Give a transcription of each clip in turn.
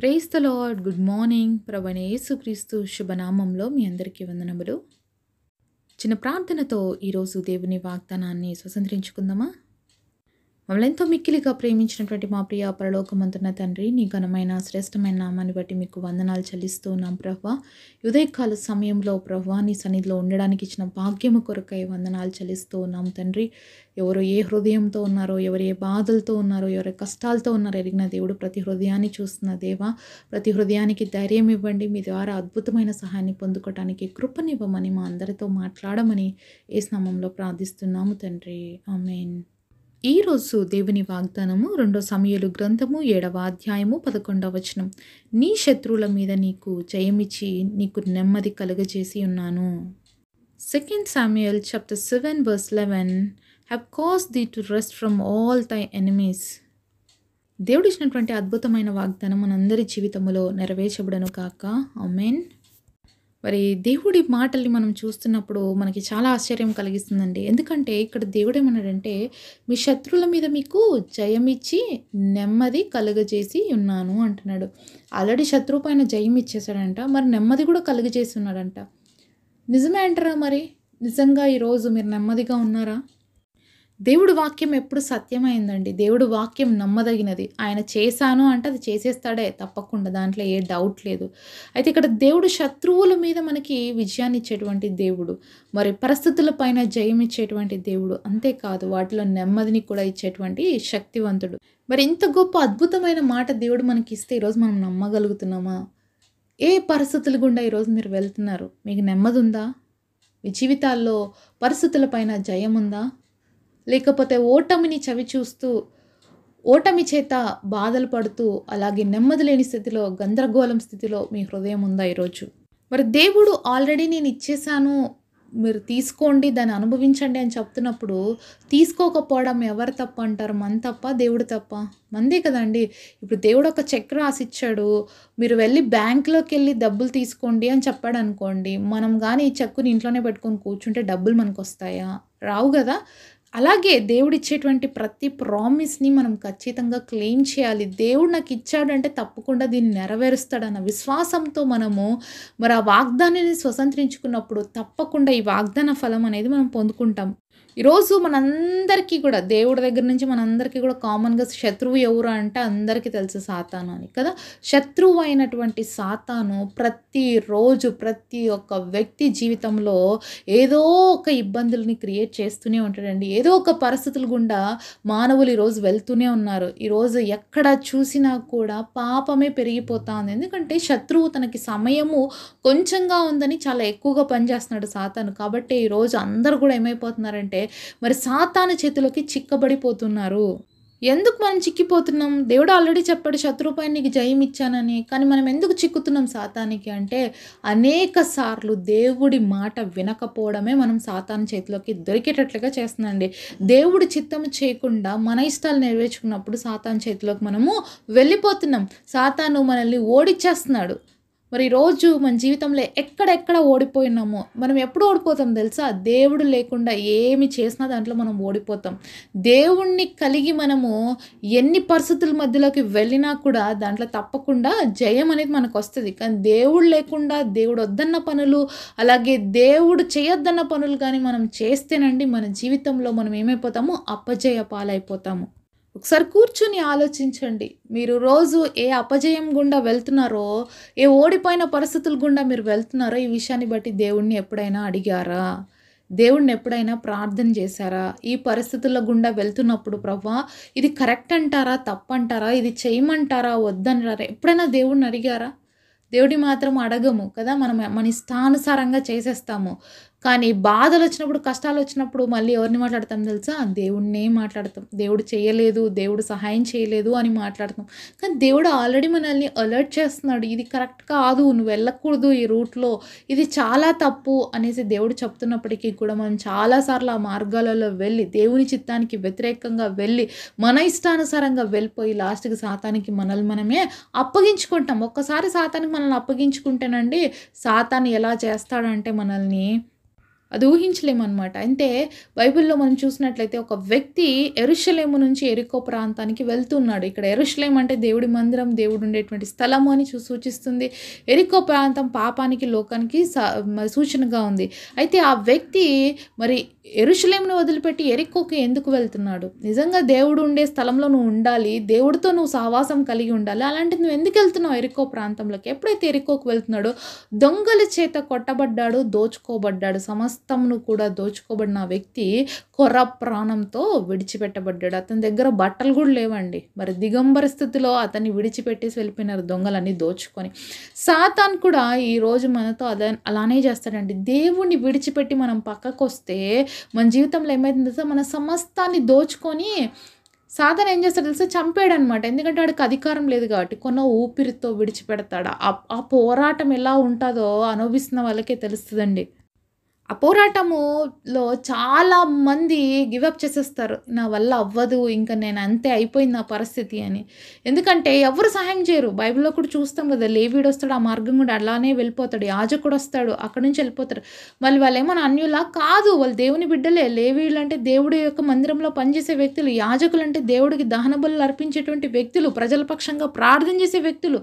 praise the Lord good morning ప్రవణ యేసుక్రీస్తు శుభనామంలో మీ అందరికీ వందనములు చిన్న ప్రార్థనతో ఈరోజు దేవుని వాగ్దానాన్ని స్వతంత్రించుకుందామా మమ్మల్ని ఎంతో మిక్కిలిగా ప్రేమించినటువంటి మా ప్రియ పరలోకమంతున్న తండ్రి నీ ఘనమైన శ్రేష్టమైన నామాన్ని బట్టి మీకు వందనాలు చెల్లిస్తూ ఉన్నాం ప్రభా ఉదయకాల సమయంలో ప్రభా నీ సన్నిధిలో ఉండడానికి ఇచ్చిన భాగ్యము కొరకై వందనాలు చెల్లిస్తూ ఉన్నాం తండ్రి ఎవరు ఏ హృదయంతో ఉన్నారో ఎవరు ఏ బాధలతో ఉన్నారో ఎవరు కష్టాలతో ఉన్నారో ఎరిగిన దేవుడు ప్రతి హృదయాన్ని చూస్తున్న దేవా ప్రతి హృదయానికి ధైర్యం ఇవ్వండి మీ ద్వారా అద్భుతమైన సహాయాన్ని పొందుకోవటానికి కృపనివ్వమని మా అందరితో మాట్లాడమని ఏ స్నామంలో ప్రార్థిస్తున్నాము తండ్రి ఆమెన్ ఈరోజు దేవుని వాగ్దానము రెండో సమయలు గ్రంథము ఏడవ అధ్యాయము పదకొండవ వచనం నీ శత్రువుల మీద నీకు జయమిచ్చి నీకు నెమ్మది కలుగజేసి ఉన్నాను second Samuel chapter seven verse eleven have caused thee to rest from all thy enemies దేవుడిచ్చినటువంటి అద్భుతమైన వాగ్దానం మనందరి జీవితంలో నెరవేర్చబడను కాక అమెన్ మరి దేవుడి మాటల్ని మనం చూస్తున్నప్పుడు మనకి చాలా ఆశ్చర్యం కలిగిస్తుందండి ఎందుకంటే ఇక్కడ దేవుడు ఏమన్నాడంటే మీ శత్రువుల మీద మీకు జయమిచ్చి నెమ్మది కలుగజేసి ఉన్నాను అంటున్నాడు ఆల్రెడీ శత్రువు పైన జయం ఇచ్చేసాడంట మరి నెమ్మది కూడా కలుగజేసి ఉన్నాడంట నిజమే అంటారా మరి నిజంగా ఈరోజు మీరు నెమ్మదిగా ఉన్నారా దేవుడు వాక్యం ఎప్పుడు సత్యమైందండి దేవుడు వాక్యం నమ్మదగినది ఆయన చేశాను అంటే అది చేసేస్తాడే తప్పకుండా దాంట్లో ఏ డౌట్ లేదు అయితే ఇక్కడ దేవుడు శత్రువుల మీద మనకి విజయాన్ని ఇచ్చేటువంటి దేవుడు మరి పరిస్థితుల పైన జయం ఇచ్చేటువంటి దేవుడు అంతేకాదు వాటిలో నెమ్మదిని కూడా ఇచ్చేటువంటి శక్తివంతుడు మరి ఇంత గొప్ప అద్భుతమైన మాట దేవుడు మనకి ఇస్తే ఈరోజు మనం నమ్మగలుగుతున్నామా ఏ పరిస్థితులు గుండా ఈరోజు మీరు వెళ్తున్నారు మీకు నెమ్మది ఉందా మీ జీవితాల్లో పరిస్థితుల జయం ఉందా లేకపోతే ఓటమిని చవి చూస్తూ ఓటమి చేత బాధలు పడుతూ అలాగే నెమ్మది లేని స్థితిలో గందరగోళం స్థితిలో మీ హృదయం ఉందా ఈరోజు మరి దేవుడు ఆల్రెడీ నేను ఇచ్చేసాను మీరు తీసుకోండి దాన్ని అనుభవించండి అని చెప్తున్నప్పుడు తీసుకోకపోవడం ఎవరు తప్ప అంటారు మన తప్ప దేవుడు తప్ప మందే కదండి ఇప్పుడు దేవుడు ఒక చెక్ రాసిచ్చాడు మీరు వెళ్ళి బ్యాంక్లోకి వెళ్ళి డబ్బులు తీసుకోండి అని చెప్పాడు అనుకోండి మనం కానీ ఈ చెక్కుని ఇంట్లోనే పెట్టుకొని కూర్చుంటే డబ్బులు మనకు వస్తాయా రావు కదా అలాగే దేవుడిచ్చేటువంటి ప్రతి ప్రామిస్ని మనం ఖచ్చితంగా క్లెయిమ్ చేయాలి దేవుడు నాకు ఇచ్చాడంటే తప్పకుండా దీన్ని నెరవేరుస్తాడన్న విశ్వాసంతో మనము మరి ఆ వాగ్దానాన్ని స్వతంత్రించుకున్నప్పుడు తప్పకుండా ఈ వాగ్దాన ఫలం అనేది మనం పొందుకుంటాం ఈరోజు మనందరికీ కూడా దేవుడి దగ్గర నుంచి మనందరికీ కూడా కామన్గా శత్రువు ఎవరు అంటే అందరికీ తెలుసు సాతాను అని కదా శత్రువు అయినటువంటి సాతాను ప్రతిరోజు ప్రతి ఒక్క వ్యక్తి జీవితంలో ఏదో ఒక ఇబ్బందుల్ని క్రియేట్ చేస్తూనే ఉంటాడండి ఏదో ఒక పరిస్థితులు గుండా మానవులు ఈరోజు వెళ్తూనే ఉన్నారు ఈరోజు ఎక్కడ చూసినా కూడా పాపమే పెరిగిపోతుంది ఎందుకంటే శత్రువు తనకి సమయము కొంచెంగా ఉందని చాలా ఎక్కువగా పనిచేస్తున్నాడు సాతాను కాబట్టి ఈరోజు అందరు కూడా ఏమైపోతున్నారంటే మరి సాతాను చేతిలోకి చిక్కబడిపోతున్నారు ఎందుకు మనం చిక్కిపోతున్నాం దేవుడు ఆల్రెడీ చెప్పాడు శత్రుపై నీకు జయం ఇచ్చానని కానీ మనం ఎందుకు చిక్కుతున్నాం సాతానికి అంటే అనేక సార్లు దేవుడి మాట వినకపోవడమే మనం సాతాను చేతిలోకి దొరికేటట్లుగా చేస్తుందండి దేవుడి చిత్తం చేయకుండా మన ఇష్టాలు నెరవేర్చుకున్నప్పుడు సాతాను చేతిలోకి మనము వెళ్ళిపోతున్నాం సాతాను మనల్ని ఓడిచ్చేస్తున్నాడు మరి రోజు మన జీవితంలో ఎక్కడెక్కడ ఓడిపోయినామో మనం ఎప్పుడు ఓడిపోతాం తెలుసా దేవుడు లేకుండా ఏమి చేసినా దాంట్లో మనం ఓడిపోతాం దేవుణ్ణి కలిగి మనము ఎన్ని పరిస్థితుల మధ్యలోకి వెళ్ళినా కూడా దాంట్లో తప్పకుండా జయం అనేది మనకు వస్తుంది కానీ దేవుడు లేకుండా దేవుడు వద్దన్న పనులు అలాగే దేవుడు చేయొద్దన్న పనులు కానీ మనం చేస్తేనండి మన జీవితంలో మనం ఏమైపోతామో అపజయ పాలైపోతాము ఒకసారి కూర్చుని ఆలోచించండి మీరు రోజు ఏ అపజయం గుండా వెళ్తున్నారో ఏ ఓడిపోయిన పరిస్థితుల గుండా మీరు వెళ్తున్నారో ఈ విషయాన్ని బట్టి దేవుణ్ణి ఎప్పుడైనా అడిగారా దేవుణ్ణి ఎప్పుడైనా ప్రార్థన చేశారా ఈ పరిస్థితుల గుండా వెళ్తున్నప్పుడు ప్రభా ఇది కరెక్ట్ అంటారా తప్పంటారా ఇది చేయమంటారా వద్దంటారా ఎప్పుడైనా దేవుణ్ణి అడిగారా దేవుడి మాత్రం అడగము కదా మనం మన ఇష్టానుసారంగా చేసేస్తాము కానీ బాధలు వచ్చినప్పుడు కష్టాలు వచ్చినప్పుడు మళ్ళీ ఎవరిని మాట్లాడతాం తెలుసా దేవుడినే మాట్లాడతాం దేవుడు చేయలేదు దేవుడు సహాయం చేయలేదు అని మాట్లాడతాం కానీ దేవుడు ఆల్రెడీ మనల్ని అలర్ట్ చేస్తున్నాడు ఇది కరెక్ట్ కాదు నువ్వు వెళ్ళకూడదు ఈ రూట్లో ఇది చాలా తప్పు అనేసి దేవుడు చెప్తున్నప్పటికీ కూడా మనం చాలాసార్లు ఆ మార్గాలలో వెళ్ళి దేవుని చిత్తానికి వ్యతిరేకంగా వెళ్ళి మన ఇష్టానుసారంగా వెళ్ళిపోయి లాస్ట్కి సాతానికి మనల్ని మనమే అప్పగించుకుంటాం ఒక్కసారి సాతానికి మనల్ని అప్పగించుకుంటేనండి సాతాన్ని ఎలా చేస్తాడంటే మనల్ని అది ఊహించలేమన్నమాట అంటే బైబిల్లో మనం చూసినట్లయితే ఒక వ్యక్తి ఎరుషలేము నుంచి ఎరుకో ప్రాంతానికి వెళ్తున్నాడు ఇక్కడ ఎరుషలేం అంటే దేవుడి మందిరం దేవుడు ఉండేటువంటి స్థలము అని సూచిస్తుంది ఎరుకో ప్రాంతం పాపానికి లోకానికి సూచనగా ఉంది అయితే ఆ వ్యక్తి మరి ఎరుషలేంను వదిలిపెట్టి ఎరుకోకి ఎందుకు వెళ్తున్నాడు నిజంగా దేవుడు ఉండే స్థలంలో నువ్వు ఉండాలి దేవుడితో నువ్వు సహవాసం కలిగి ఉండాలి అలాంటి నువ్వు ఎందుకు వెళ్తున్నావు ఎరుకో ప్రాంతంలోకి ఎప్పుడైతే ఎరుకోకు వెళ్తున్నాడో దొంగల చేత కొట్టబడ్డాడు దోచుకోబడ్డాడు సమస్త సమస్తమును కూడా దోచుకోబడిన వ్యక్తి కొర ప్రాణంతో విడిచిపెట్టబడ్డాడు అతని దగ్గర బట్టలు కూడా లేవండి మరి దిగంబర స్థితిలో అతన్ని విడిచిపెట్టేసి వెళ్ళిపోయినారు దొంగలన్నీ దోచుకొని సాతాన్ కూడా ఈరోజు మనతో అదే అలానే చేస్తాడండి దేవుణ్ణి విడిచిపెట్టి మనం పక్కకు వస్తే మన జీవితంలో ఏమైతుందో మన సమస్తాన్ని దోచుకొని సాధన ఏం చేస్తాడు తెలుసా చంపాడు అనమాట ఎందుకంటే వాడికి అధికారం లేదు కాబట్టి కొన్న ఊపిరితో విడిచిపెడతాడు ఆ పోరాటం ఎలా ఉంటుందో అనుభవిస్తున్న వాళ్ళకే తెలుస్తుందండి ఆ పోరాటములో చాలా మంది గివప్ చేసేస్తారు నా వల్ల అవ్వదు ఇంకా నేను అంతే అయిపోయింది నా పరిస్థితి అని ఎందుకంటే ఎవరు సహాయం చేయరు బైబిల్లో కూడా చూస్తాం కదా లేవీడు వస్తాడు ఆ మార్గం కూడా అలానే వెళ్ళిపోతాడు యాజకుడు వస్తాడు అక్కడి నుంచి వెళ్ళిపోతాడు మళ్ళీ వాళ్ళేమో అన్యులా కాదు వాళ్ళు దేవుని బిడ్డలే లేవీళ్ళు అంటే దేవుడి యొక్క మందిరంలో పనిచేసే వ్యక్తులు యాజకులు అంటే దేవుడికి దహన అర్పించేటువంటి వ్యక్తులు ప్రజల పక్షంగా ప్రార్థన చేసే వ్యక్తులు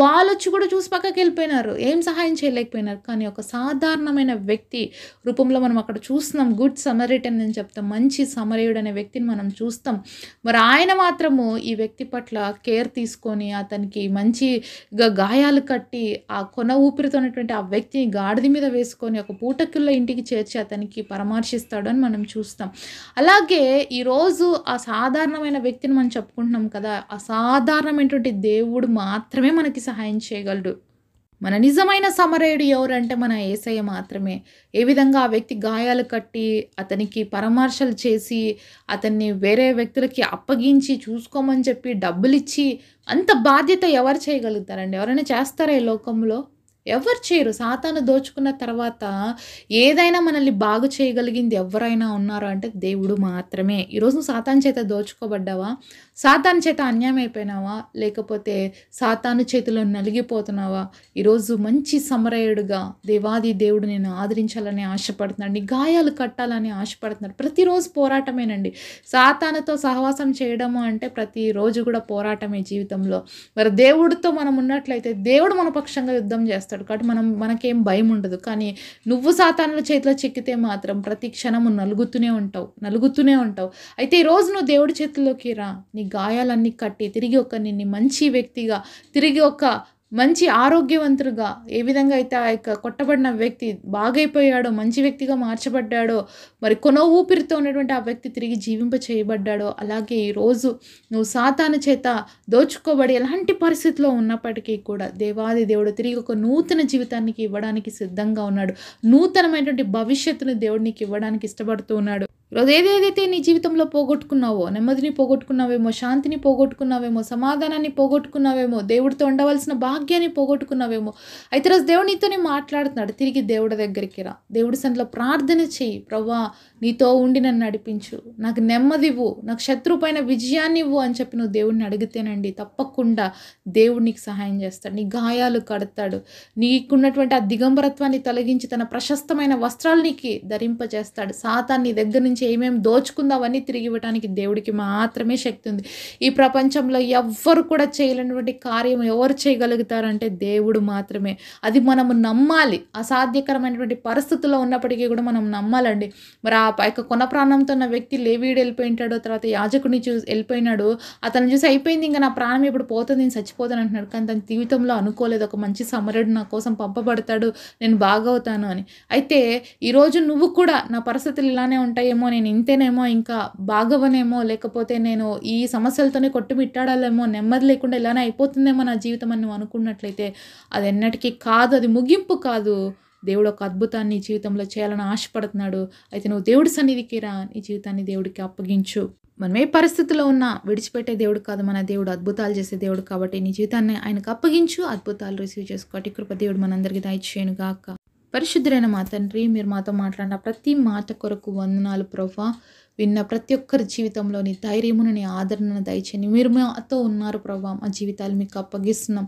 వాళ్ళొచ్చి కూడా చూసి పక్కకి వెళ్ళిపోయినారు ఏం సహాయం చేయలేకపోయినారు కానీ ఒక సాధారణమైన వ్యక్తి రూపంలో మనం అక్కడ చూస్తున్నాం గుడ్ సమరేటన్ అని చెప్తాం మంచి సమరయుడు అనే వ్యక్తిని మనం చూస్తాం మరి ఆయన మాత్రము ఈ వ్యక్తి పట్ల కేర్ తీసుకొని అతనికి మంచిగా గాయాలు కట్టి ఆ కొన ఊపిరితో ఉన్నటువంటి ఆ వ్యక్తిని గాడిద మీద వేసుకొని ఒక పూటకిళ్ళ ఇంటికి చేర్చి అతనికి పరామర్శిస్తాడు అని మనం చూస్తాం అలాగే ఈరోజు ఆ సాధారణమైన వ్యక్తిని మనం చెప్పుకుంటున్నాం కదా అసాధారణమైనటువంటి దేవుడు మాత్రమే మనకి సహాయం చేయగలడు మన నిజమైన సమరయుడు ఎవరంటే మన ఏసయ్య మాత్రమే ఏ విధంగా ఆ వ్యక్తి గాయాలు కట్టి అతనికి పరామర్శలు చేసి అతన్ని వేరే వ్యక్తులకి అప్పగించి చూసుకోమని చెప్పి డబ్బులు ఇచ్చి అంత బాధ్యత ఎవరు చేయగలుగుతారండి ఎవరైనా చేస్తారా ఈ లోకంలో ఎవరు చేయరు సాతాను దోచుకున్న తర్వాత ఏదైనా మనల్ని బాగు చేయగలిగింది ఎవరైనా ఉన్నారో అంటే దేవుడు మాత్రమే ఈరోజు సాతాన్ చేత దోచుకోబడ్డావా సాతాను చేత అన్యాయం అయిపోయినావా లేకపోతే సాతాను చేతిలో నలిగిపోతున్నావా ఈరోజు మంచి సమరయుడుగా దేవాది దేవుడు నేను ఆదరించాలని ఆశపడుతున్నాడు నీ గాయాలు కట్టాలని ఆశపడుతున్నాడు ప్రతిరోజు పోరాటమేనండి సాతానుతో సహవాసం చేయడము అంటే ప్రతిరోజు కూడా పోరాటమే జీవితంలో మరి దేవుడితో మనం ఉన్నట్లయితే దేవుడు మన పక్షంగా యుద్ధం చేస్తాడు కాబట్టి మనం మనకేం భయం ఉండదు కానీ నువ్వు సాతానుల చేతిలో చిక్కితే మాత్రం ప్రతి క్షణము నలుగుతూనే ఉంటావు నలుగుతూనే ఉంటావు అయితే ఈరోజు నువ్వు దేవుడి చేతిలోకి రా నీ గాయాలన్నీ కట్టి తిరిగి ఒక నిన్ను మంచి వ్యక్తిగా తిరిగి ఒక మంచి ఆరోగ్యవంతుడుగా ఏ విధంగా అయితే ఆ యొక్క కొట్టబడిన వ్యక్తి బాగైపోయాడో మంచి వ్యక్తిగా మార్చబడ్డాడో మరి కొనో ఊపిరితో ఉన్నటువంటి ఆ వ్యక్తి తిరిగి జీవింప చేయబడ్డాడో అలాగే ఈరోజు నువ్వు సాతాను చేత దోచుకోబడి ఎలాంటి పరిస్థితిలో ఉన్నప్పటికీ కూడా దేవాది దేవుడు తిరిగి ఒక నూతన జీవితానికి ఇవ్వడానికి సిద్ధంగా ఉన్నాడు నూతనమైనటువంటి భవిష్యత్తును దేవుడికి ఇవ్వడానికి ఇష్టపడుతూ ఉన్నాడు ఈరోజు ఏదేదైతే నీ జీవితంలో పోగొట్టుకున్నావో నెమ్మదిని పోగొట్టుకున్నావేమో శాంతిని పోగొట్టుకున్నావేమో సమాధానాన్ని పోగొట్టుకున్నావేమో దేవుడితో ఉండవలసిన భాగ్యాన్ని పోగొట్టుకున్నావేమో అయితే రోజు దేవుడు మాట్లాడుతున్నాడు తిరిగి దేవుడి దగ్గరికి రా దేవుడి సంతలో ప్రార్థన చెయ్యి ప్రవ్వా నీతో ఉండి నన్ను నడిపించు నాకు ఇవ్వు నాకు శత్రువు పైన విజయాన్ని ఇవ్వు అని చెప్పి నువ్వు దేవుడిని అడిగితేనండి తప్పకుండా దేవుడు నీకు సహాయం చేస్తాడు నీ గాయాలు కడతాడు నీకున్నటువంటి ఆ దిగంబరత్వాన్ని తొలగించి తన ప్రశస్తమైన వస్త్రాలు నీకు ధరింపజేస్తాడు సాతాన్ని దగ్గర నుంచి నుంచి ఏమేమి దోచుకుందామని తిరిగి ఇవ్వడానికి దేవుడికి మాత్రమే శక్తి ఉంది ఈ ప్రపంచంలో ఎవ్వరు కూడా చేయలేనటువంటి కార్యం ఎవరు చేయగలుగుతారంటే దేవుడు మాత్రమే అది మనము నమ్మాలి అసాధ్యకరమైనటువంటి పరిస్థితుల్లో ఉన్నప్పటికీ కూడా మనం నమ్మాలండి మరి ఆ యొక్క కొన ప్రాణంతో ఉన్న వ్యక్తి లేవీడు వెళ్ళిపోయింటాడో తర్వాత యాజకుడిని చూసి వెళ్ళిపోయినాడు అతను చూసి అయిపోయింది ఇంకా నా ప్రాణం ఇప్పుడు పోతుంది నేను చచ్చిపోతాను అంటున్నాడు కానీ తన జీవితంలో అనుకోలేదు ఒక మంచి సమరుడు నా కోసం పంపబడతాడు నేను బాగవుతాను అని అయితే ఈరోజు నువ్వు కూడా నా పరిస్థితులు ఇలానే ఉంటాయేమో నేను ఇంతేనేమో ఇంకా బాగవనేమో లేకపోతే నేను ఈ సమస్యలతోనే కొట్టుమిట్టాడాలేమో నెమ్మది లేకుండా ఇలానే అయిపోతుందేమో నా జీవితం అని నువ్వు అనుకున్నట్లయితే అది ఎన్నటికీ కాదు అది ముగింపు కాదు దేవుడు ఒక అద్భుతాన్ని జీవితంలో చేయాలని ఆశపడుతున్నాడు అయితే నువ్వు దేవుడి సన్నిధికి రా నీ జీవితాన్ని దేవుడికి అప్పగించు మనం ఏ పరిస్థితిలో ఉన్నా విడిచిపెట్టే దేవుడు కాదు మన దేవుడు అద్భుతాలు చేసే దేవుడు కాబట్టి నీ జీవితాన్ని ఆయనకు అప్పగించు అద్భుతాలు రిసీవ్ చేసుకోటి కృప దేవుడు మనందరికీ దయచేయను గాక పరిశుద్ధులైన మా తండ్రి మీరు మాతో మాట్లాడిన ప్రతి మాట కొరకు వందనాలు ప్రభా విన్న ప్రతి ఒక్కరి జీవితంలోని ధైర్యమును నీ ఆదరణను దయచేయండి మీరు మాతో ఉన్నారు ప్రభా మా జీవితాలు మీకు అప్పగిస్తున్నాం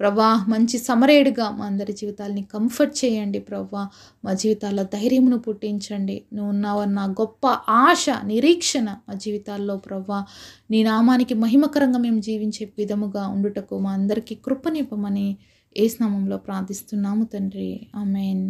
ప్రభా మంచి సమరేడుగా మా అందరి జీవితాలని కంఫర్ట్ చేయండి ప్రభా మా జీవితాల్లో ధైర్యమును పుట్టించండి నువ్వు ఉన్నావన్న గొప్ప ఆశ నిరీక్షణ మా జీవితాల్లో ప్రభా నీ నామానికి మహిమకరంగా మేము జీవించే విధముగా ఉండుటకు మా అందరికీ కృపనిపమని ఏ స్నామంలో ప్రార్థిస్తున్నాము తండ్రి ఆమెన్